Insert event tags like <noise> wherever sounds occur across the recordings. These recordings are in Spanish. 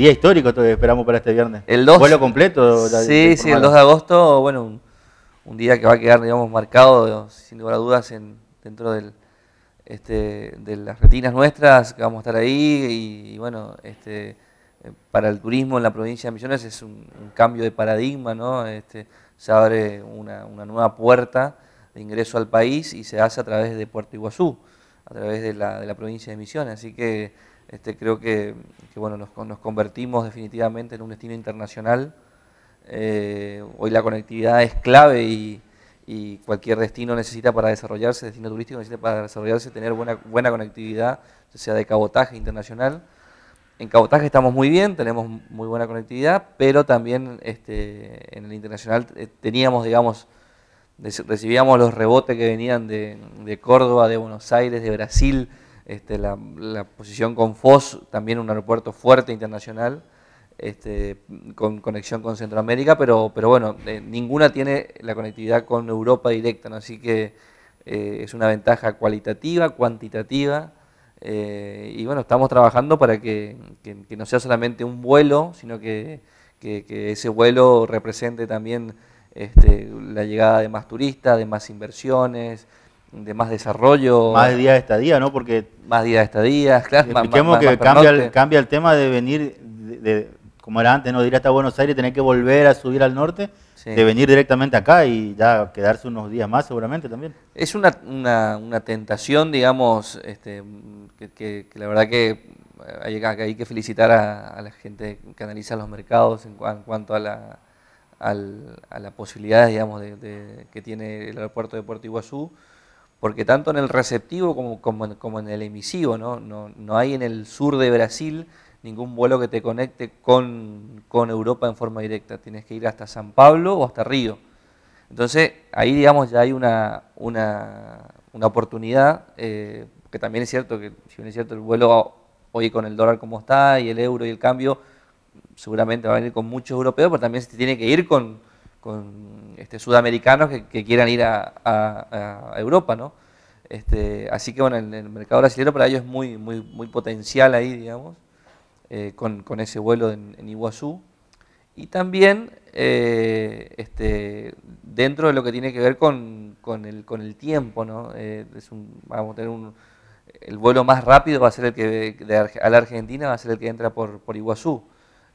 Día histórico que esperamos para este viernes. El 2. Vuelo completo. sí, sí, el 2 de agosto, bueno, un, día que va a quedar, digamos, marcado, sin lugar a dudas, en, dentro del, este, de las retinas nuestras, que vamos a estar ahí, y, bueno, este, eh, para el turismo en la provincia de Misiones es un, cambio de paradigma, ¿no? Este, se abre una, nueva puerta de ingreso al país y se hace a través de Puerto Iguazú, a través de la, de la provincia de Misiones, así que este, creo que, bueno, nos, convertimos definitivamente en un destino internacional. Eh, hoy la conectividad es clave y, cualquier destino necesita para desarrollarse, destino turístico necesita para desarrollarse tener buena, buena conectividad, sea de cabotaje internacional. En cabotaje estamos muy bien, tenemos muy buena conectividad, pero también este, en el internacional eh, teníamos, digamos, recibíamos los rebotes que venían de Córdoba, de Buenos Aires, de Brasil, este, la, posición con FOS, también un aeropuerto fuerte internacional, este, con conexión con Centroamérica, pero, bueno, eh, ninguna tiene la conectividad con Europa directa, así que eh, es una ventaja cualitativa, cuantitativa, eh, y bueno, estamos trabajando para que, no sea solamente un vuelo, sino que, ese vuelo represente también este, la llegada de más turistas, de más inversiones, de más desarrollo. Más días de estadía, ¿no? Porque... Más días de estadía, claro. Expliquemos que cambia, el, tema de venir, de, como era antes, ¿no? De ir hasta Buenos Aires, tener que volver a subir al norte, de venir directamente acá y ya quedarse unos días más seguramente también. Es una, una, tentación, digamos, este, que, la verdad que hay, hay que felicitar a, la gente que analiza los mercados en, cuanto a la... a la posibilidad, digamos, de, que tiene el aeropuerto de Puerto Iguazú, porque tanto en el receptivo como, como, en el emisivo, ¿no? ¿no? hay en el sur de Brasil ningún vuelo que te conecte con, Europa en forma directa, tienes que ir hasta San Pablo o hasta Río. Entonces ahí digamos ya hay una, una, una oportunidad, eh, que también es cierto que si es cierto el vuelo hoy con el dólar como está y el euro y el cambio, seguramente va a venir con muchos europeos, pero también se tiene que ir con, con este, sudamericanos que, quieran ir a, Europa, ¿no? Este, así que bueno, el, mercado brasileño para ellos es muy, muy, muy potencial ahí, digamos, eh, con, con, ese vuelo en, Iguazú. Y también eh, este, dentro de lo que tiene que ver con, con, el, con el, tiempo, ¿no? Eh, es un, vamos a tener un, el vuelo más rápido va a ser el que de, a la Argentina, va a ser el que entra por, por Iguazú.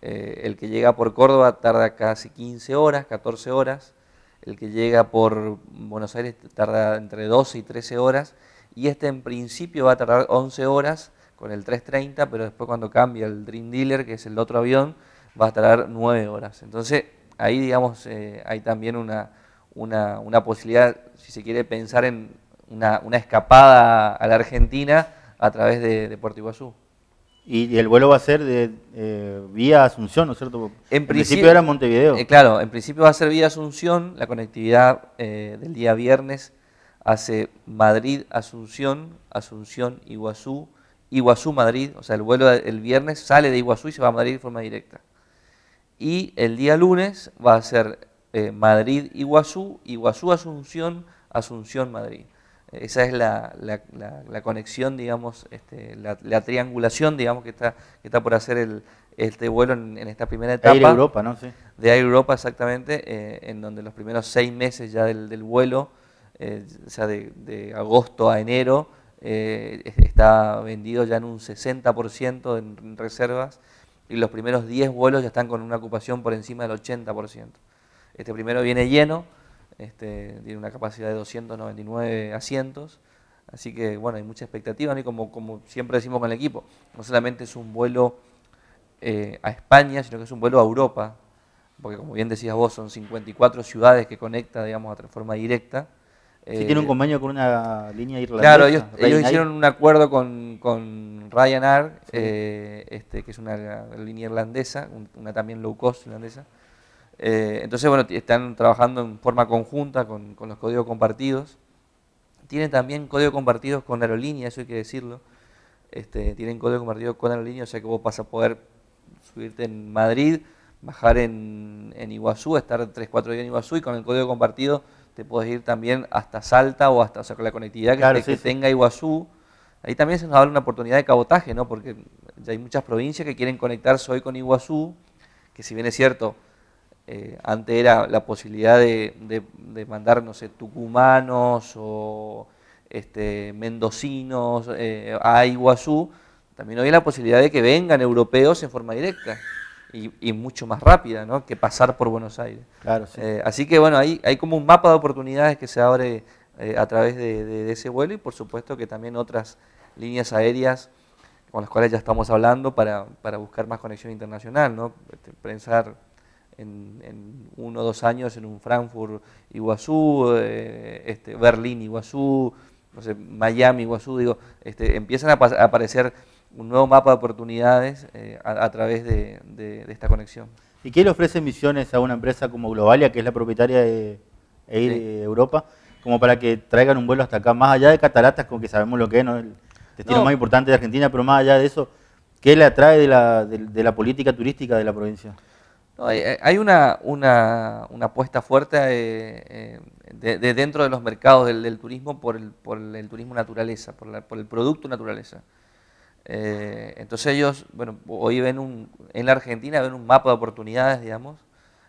Eh, el que llega por Córdoba tarda casi 15 horas, 14 horas. El que llega por Buenos Aires tarda entre 12 y 13 horas. Y este en principio va a tardar 11 horas con el 330, pero después cuando cambia el Dream Dealer, que es el otro avión, va a tardar 9 horas. Entonces ahí digamos eh, hay también una, una, posibilidad, si se quiere pensar en una, escapada a la Argentina a través de, de Puerto Iguazú. Y el vuelo va a ser de eh, vía Asunción, ¿no es cierto? En, principio, era Montevideo. Eh, claro, en principio va a ser vía Asunción. La conectividad eh, del día viernes hace Madrid-Asunción, Asunción-Iguazú, Iguazú-Madrid. O sea, el vuelo el viernes sale de Iguazú y se va a Madrid de forma directa. Y el día lunes va a ser Madrid-Iguazú, Iguazú-Asunción, Asunción-Madrid. Esa es la, conexión, digamos, este, la, triangulación, digamos, que está, que está por hacer el, este vuelo en, esta primera etapa. Air Europa, ¿no? Sí. De Air Europa, exactamente, eh, en donde los primeros seis meses ya del, vuelo, o eh, sea, de, agosto a enero, eh, está vendido ya en un 60% en reservas y los primeros 10 vuelos ya están con una ocupación por encima del 80%. Este primero viene lleno, este, tiene una capacidad de 299 asientos, así que bueno, hay mucha expectativa, y como, siempre decimos con el equipo, no solamente es un vuelo eh, a España, sino que es un vuelo a Europa, porque como bien decías vos, son 54 ciudades que conecta, digamos, de forma directa. Sí, tiene un eh, convenio con una línea irlandesa. Claro, ellos, hicieron un acuerdo con, Ryanair, eh, este, que es una, línea irlandesa, una también low cost irlandesa, eh, entonces, bueno, están trabajando en forma conjunta con, los códigos compartidos. Tienen también códigos compartidos con aerolínea, eso hay que decirlo. Este, tienen códigos compartidos con aerolínea, o sea que vos vas a poder subirte en Madrid, bajar en, en Iguazú, estar 3-4 días en Iguazú y con el código compartido te puedes ir también hasta Salta o hasta, o sea, con la conectividad que, tenga Iguazú. Ahí también se nos abre una oportunidad de cabotaje, ¿no? Porque ya hay muchas provincias que quieren conectarse hoy con Iguazú, que si bien es cierto, eh, antes era la posibilidad de, de, mandar, no sé, tucumanos o este, mendocinos eh, a Iguazú. También hoy la posibilidad de que vengan europeos en forma directa y, mucho más rápida que pasar por Buenos Aires. Claro, eh, así que bueno, hay, hay como un mapa de oportunidades que se abre a través de, ese vuelo y por supuesto que también otras líneas aéreas con las cuales ya estamos hablando para, buscar más conexión internacional, ¿no? Este, pensar en, uno o dos años en un Frankfurt Iguazú, eh, este, Berlín Iguazú, no sé, Miami Iguazú, digo, este, empiezan a, aparecer un nuevo mapa de oportunidades eh, a, través de, esta conexión. ¿Y qué le ofrece Misiones a una empresa como Globalia, que es la propietaria de Air Europa, como para que traigan un vuelo hasta acá, más allá de Cataratas, con que sabemos lo que es, ¿no? el destino más importante de Argentina, pero más allá de eso, ¿qué le atrae de la política turística de la provincia? hay, eh, una, apuesta fuerte eh, eh, de, dentro de los mercados del, turismo por el, turismo naturaleza, por, el producto naturaleza. entonces ellos, bueno, hoy ven un, en la Argentina ven un mapa de oportunidades, digamos.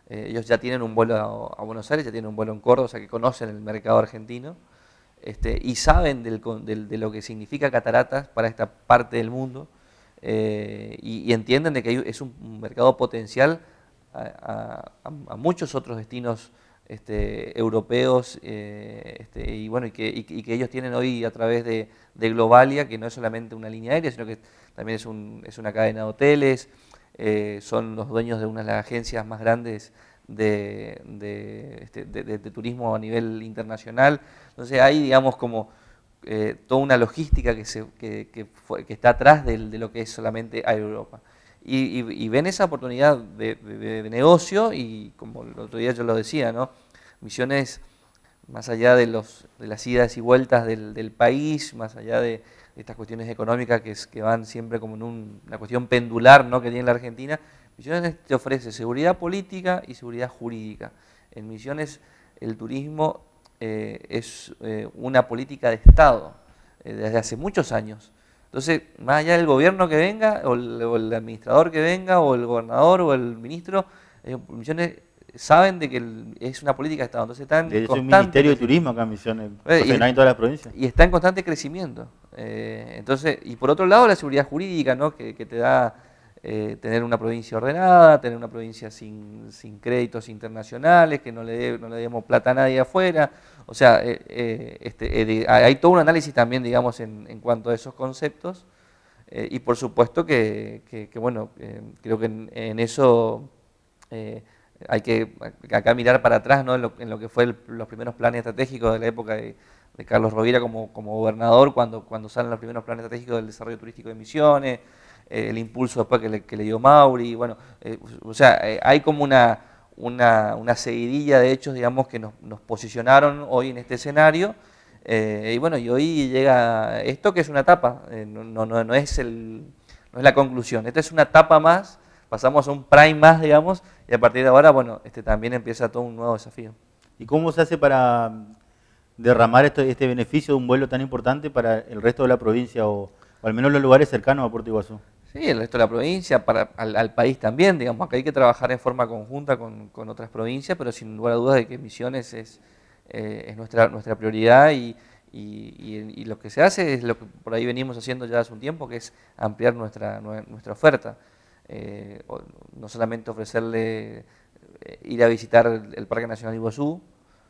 ellos ya tienen un vuelo a, Buenos Aires, ya tienen un vuelo en Córdoba, o sea que conocen el mercado argentino este, y saben de lo que significa cataratas para esta parte del mundo y, y, entienden de que es un mercado potencial a, muchos otros destinos este, europeos eh, este, y bueno y que, ellos tienen hoy a través de, Globalia, que no es solamente una línea aérea, sino que también es, es una cadena de hoteles, eh, son los dueños de una de las agencias más grandes de, este, turismo a nivel internacional. Entonces hay, digamos, como eh, toda una logística que, se, que está atrás de, lo que es solamente a Europa y, ven esa oportunidad de, negocio y como el otro día yo lo decía, ¿no? Misiones más allá de, los, de las idas y vueltas del, país, más allá de, estas cuestiones económicas que, que van siempre como en una cuestión pendular ¿no? que tiene la Argentina, Misiones te ofrece seguridad política y seguridad jurídica. En Misiones el turismo eh, es eh, una política de Estado eh, desde hace muchos años. Entonces, más allá del gobierno que venga, o el, administrador que venga, o el gobernador, o el ministro, ellos eh, saben de que es una política de Estado. Entonces están un ministerio de turismo acá en Misiones, eh, y, todas las provincias. Y está en constante crecimiento. Eh, entonces, y por otro lado, la seguridad jurídica, ¿no? que, te da tener una provincia ordenada, tener una provincia sin, créditos internacionales, que no le, no le demos plata a nadie afuera. O sea, eh, eh, este, eh, hay todo un análisis también, digamos, en, cuanto a esos conceptos. y por supuesto que, bueno, creo que en, eso hay que acá mirar para atrás ¿no? en, lo, que fue los primeros planes estratégicos de la época de, Carlos Rovira como, gobernador, cuando, cuando salen los primeros planes estratégicos del desarrollo turístico de Misiones, el impulso después que le, que le dio Mauri. Bueno, o sea, hay como una una, una, seguidilla de hechos, digamos, que nos, posicionaron hoy en este escenario. Eh, y bueno, y hoy llega esto que es una etapa, eh, no, no, es el, no es la conclusión, esta es una etapa más, pasamos a un prime más, digamos, y a partir de ahora, bueno, este también empieza todo un nuevo desafío. ¿Y cómo se hace para derramar este, beneficio de un vuelo tan importante para el resto de la provincia o, o al menos los lugares cercanos a Puerto Iguazú? Sí, el resto de la provincia, para, al, país también, digamos, que hay que trabajar en forma conjunta con, otras provincias, pero sin lugar a dudas de que Misiones es, eh, nuestra, nuestra prioridad y, lo que se hace es lo que por ahí venimos haciendo ya hace un tiempo, que es ampliar nuestra, nuestra oferta. Eh, no solamente ofrecerle eh, ir a visitar el Parque Nacional Iguazú,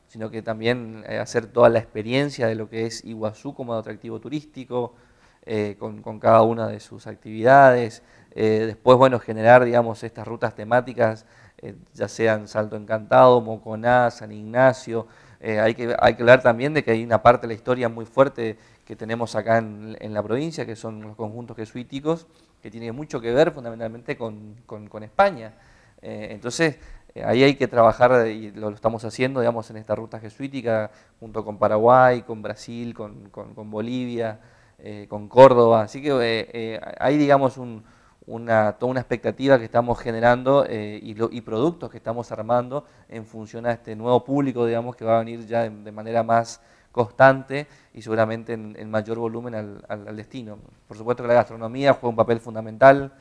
sino que también hacer toda la experiencia de lo que es Iguazú como atractivo turístico, eh, con, cada una de sus actividades. Eh, después, bueno, generar, estas rutas temáticas, eh, ya sean Salto Encantado, Moconá, San Ignacio. hay, que, hablar también de que hay una parte de la historia muy fuerte que tenemos acá en, la provincia, que son los conjuntos jesuíticos, que tiene mucho que ver fundamentalmente con, España. entonces, ahí hay que trabajar y lo, estamos haciendo, en esta ruta jesuítica, junto con Paraguay, con Brasil, con Bolivia. Eh, con Córdoba. Así que hay, eh, eh, digamos, una, toda una expectativa que estamos generando y, y, productos que estamos armando en función a este nuevo público, digamos, que va a venir ya de, manera más constante y seguramente en, mayor volumen al, destino. Por supuesto que la gastronomía juega un papel fundamental.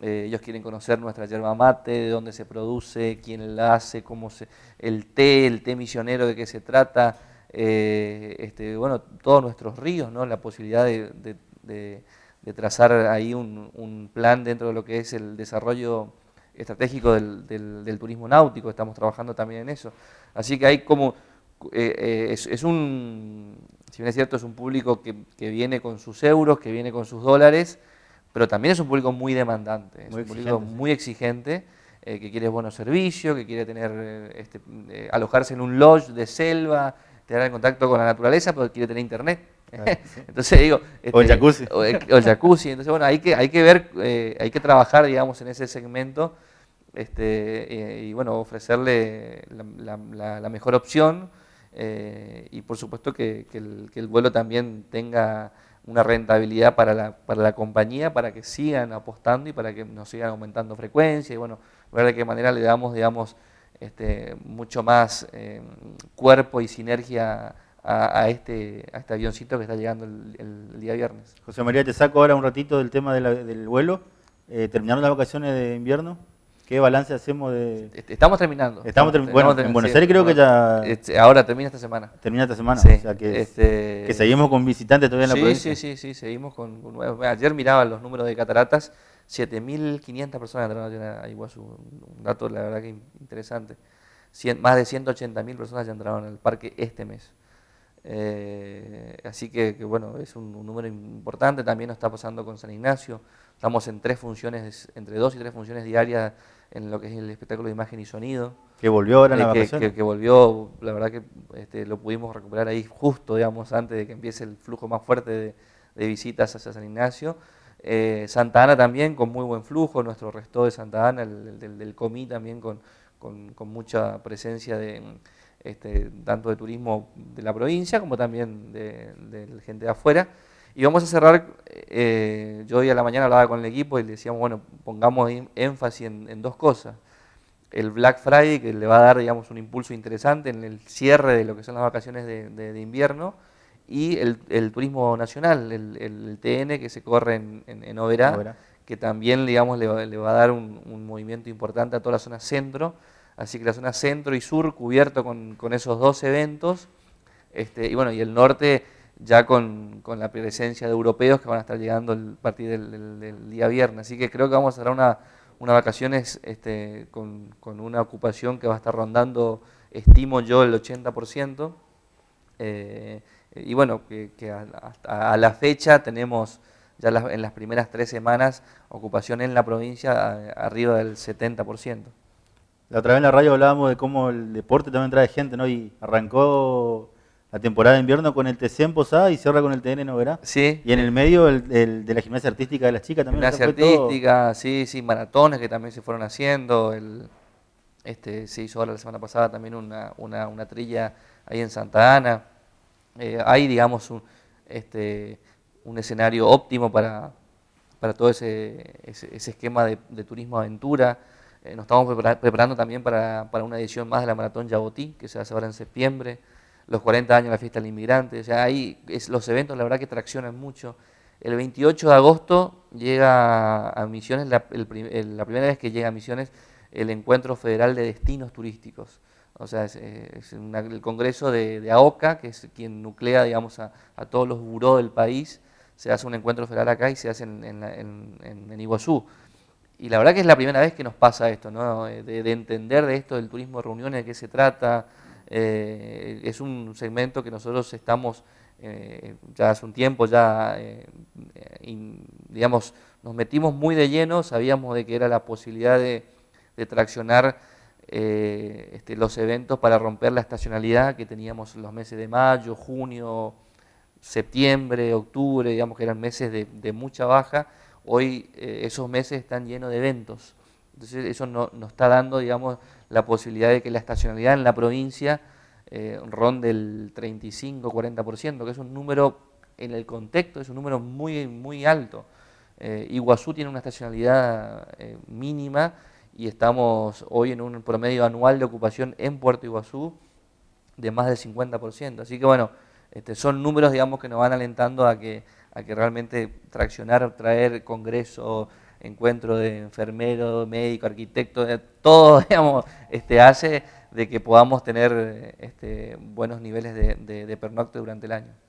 ellos quieren conocer nuestra yerba mate, de dónde se produce, quién la hace, cómo se, el té, el té misionero de qué se trata, eh, este, bueno, todos nuestros ríos, ¿no? la posibilidad de, trazar ahí un, plan dentro de lo que es el desarrollo estratégico del, turismo náutico, estamos trabajando también en eso. Así que hay como, eh, eh, es, un, si bien es cierto, es un público que, viene con sus euros, que viene con sus dólares, pero también es un público muy demandante, es un público muy exigente, que quiere buenos servicios, que quiere tener, este, alojarse en un lodge de selva, estar en contacto con la naturaleza pero quiere tener internet. <laughs> entonces digo... Este, o el jacuzzi. O el, jacuzzi. Entonces, bueno, hay que, hay que ver, eh, hay que trabajar, digamos, en ese segmento este, eh, y, bueno, ofrecerle la, mejor opción eh, y, por supuesto, que, el, vuelo también tenga una rentabilidad para la, para la compañía, para que sigan apostando y para que nos sigan aumentando frecuencia y, bueno, ver de qué manera le damos, digamos, este, mucho más em, cuerpo y sinergia a, este, a este avioncito que está llegando el, día viernes. José María, te saco ahora un ratito del tema del vuelo. Eh, ¿Terminaron las vacaciones de invierno? ¿Qué balance hacemos de...? Estamos terminando. Estamos, terminando. bueno, en Buenos Aires creo que ya... Ahora termina esta semana. Termina esta semana. o sea este, que, seguimos con visitantes todavía en la sí, provincia. Sí, sí, sí, seguimos con... Ayer miraba los números de cataratas 7.500 personas entraron a Iguazú, pues, un dato la verdad que interesante. más de 180.000 personas ya entraron al parque este mes. Eh, así que, bueno, es un, número importante, también nos está pasando con San Ignacio, estamos en tres funciones, entre dos y tres funciones diarias en lo que es el espectáculo de imagen y sonido. Que volvió ahora la eh, que, que, volvió, la verdad que este, lo pudimos recuperar ahí justo, digamos, antes de que empiece el flujo más fuerte de, de visitas hacia San Ignacio eh, Santa Ana también con muy buen flujo, nuestro resto de Santa Ana, el, del, Comí también con, mucha presencia de este, tanto de turismo de la provincia como también de, gente de afuera. Y vamos a cerrar, eh, yo hoy a la mañana hablaba con el equipo y le decíamos, bueno, pongamos em-, énfasis en, dos cosas. El Black Friday, que le va a dar, digamos, un impulso interesante en el cierre de lo que son las vacaciones de invierno, y el, turismo nacional, el, TN que se corre en, en, Oberá, que también digamos, le, va a dar un, movimiento importante a toda la zona centro, así que la zona centro y sur cubierto con, esos dos eventos, este, y bueno, y el norte ya con, la presencia de europeos que van a estar llegando a partir del, día viernes. Así que creo que vamos a dar una, unas vacaciones este, con, una ocupación que va a estar rondando, estimo yo, el 80%. Eh, y bueno, que, a, la fecha tenemos ya en las primeras tres semanas ocupación en la provincia arriba del 70%. La otra vez en la radio hablábamos de cómo el deporte también trae gente, ¿no? Y arrancó la temporada de invierno con el TC en Posada y cierra con el TN ¿verdad? Sí. Y en el medio el, de la gimnasia artística de las chicas también. Gimnasia artística, sí, sí, maratones que también se fueron haciendo. este, se hizo la semana pasada también una, una, una trilla ahí en Santa Ana. Eh, hay, digamos, este, un, escenario óptimo para, para todo ese, esquema de, turismo-aventura. Eh, nos estamos preparando también para, para, una edición más de la Maratón Yabotí, que se hace ahora en septiembre, los 40 años de la Fiesta del Inmigrante. O sea, es, los eventos, la verdad, que traccionan mucho. El 28 de agosto llega a Misiones, la primera vez que llega a Misiones, el Encuentro Federal de Destinos Turísticos o sea, es, el Congreso de, de, AOCA, que es quien nuclea, digamos, a, todos los buró del país, se hace un encuentro federal acá y se hace en, en, Iguazú. Y la verdad que es la primera vez que nos pasa esto, ¿no? Eh, de, entender de esto del turismo de reuniones, de qué se trata. Eh, es un segmento que nosotros estamos eh, ya hace un tiempo, ya, digamos, nos metimos muy de lleno, sabíamos de que era la posibilidad de, de traccionar eh, este, los eventos para romper la estacionalidad que teníamos los meses de mayo, junio, septiembre, octubre, digamos que eran meses de, mucha baja, hoy eh, esos meses están llenos de eventos. Entonces eso no, nos está dando, digamos, la posibilidad de que la estacionalidad en la provincia eh, ronde el 35-40%, que es un número, en el contexto, es un número muy, muy alto. Eh, Iguazú tiene una estacionalidad mínima y estamos hoy en un promedio anual de ocupación en Puerto Iguazú de más del 50%. Así que bueno, este, son números digamos, que nos van alentando a que, a que realmente traccionar, traer congreso, encuentro de enfermero, médico, arquitecto, eh, todo <laughs> digamos, este, hace de que podamos tener este, buenos niveles de, de, de pernocte durante el año.